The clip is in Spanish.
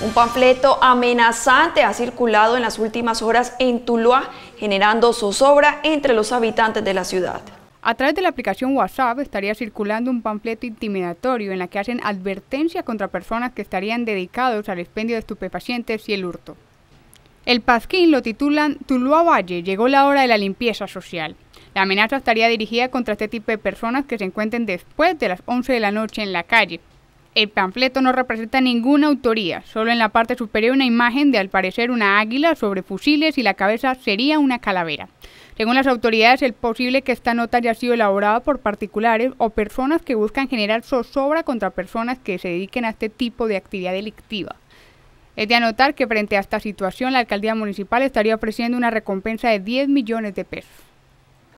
Un panfleto amenazante ha circulado en las últimas horas en Tuluá, generando zozobra entre los habitantes de la ciudad. A través de la aplicación WhatsApp estaría circulando un panfleto intimidatorio en la que hacen advertencia contra personas que estarían dedicados al expendio de estupefacientes y el hurto. El pasquín lo titulan Tuluá Valle, llegó la hora de la limpieza social. La amenaza estaría dirigida contra este tipo de personas que se encuentren después de las 11 de la noche en la calle, el panfleto no representa ninguna autoría, solo en la parte superior una imagen de al parecer una águila sobre fusiles y la cabeza sería una calavera. Según las autoridades, es posible que esta nota haya sido elaborada por particulares o personas que buscan generar zozobra contra personas que se dediquen a este tipo de actividad delictiva. Es de anotar que frente a esta situación la alcaldía municipal estaría ofreciendo una recompensa de 10 millones de pesos.